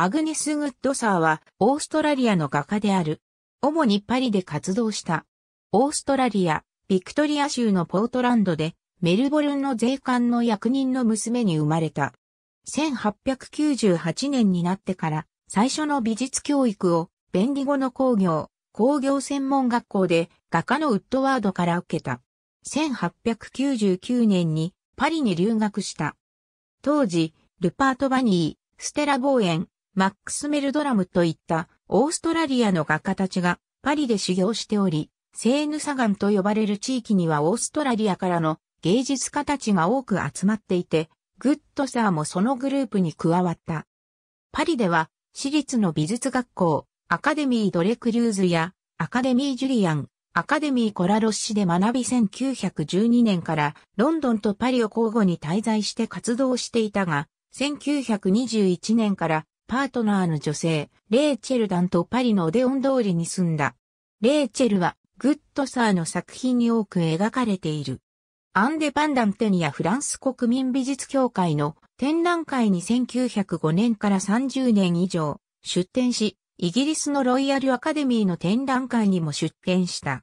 アグネス・グッドサーはオーストラリアの画家である。主にパリで活動した。オーストラリア、ビクトリア州のポートランドでメルボルンの税関の役人の娘に生まれた。1898年になってから最初の美術教育をベンディゴの工業、工業専門学校で画家のウッドワードから受けた。1899年にパリに留学した。当時、ルパート・バニー、ステラ・ボーエン、マックス・メルドラムといったオーストラリアの画家たちがパリで修行しており、セーヌサガンと呼ばれる地域にはオーストラリアからの芸術家たちが多く集まっていて、グッドサーもそのグループに加わった。パリでは、私立の美術学校、アカデミー・ドレクリューズや、アカデミー・ジュリアン、アカデミー・コラロッシで学び1912年からロンドンとパリを交互に滞在して活動していたが、1921年からパートナーの女性、レイチェルダンとパリのオデオン通りに住んだ。レイチェルは、グッドサーの作品に多く描かれている。アンデパンダンテニアフランス国民美術協会の展覧会に1905年から30年以上出展し、イギリスのロイヤルアカデミーの展覧会にも出展した。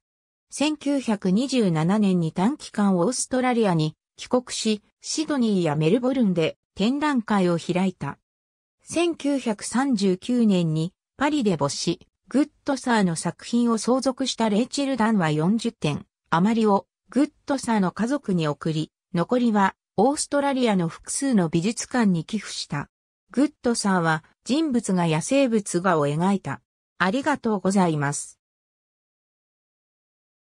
1927年に短期間オーストラリアに帰国し、シドニーやメルボルンで展覧会を開いた。1939年にパリで没し、グッドサーの作品を相続したレイチェル・ダンは40点、余りをグッドサーの家族に送り、残りはオーストラリアの複数の美術館に寄付した。グッドサーは人物が野生物画を描いた。ありがとうございます。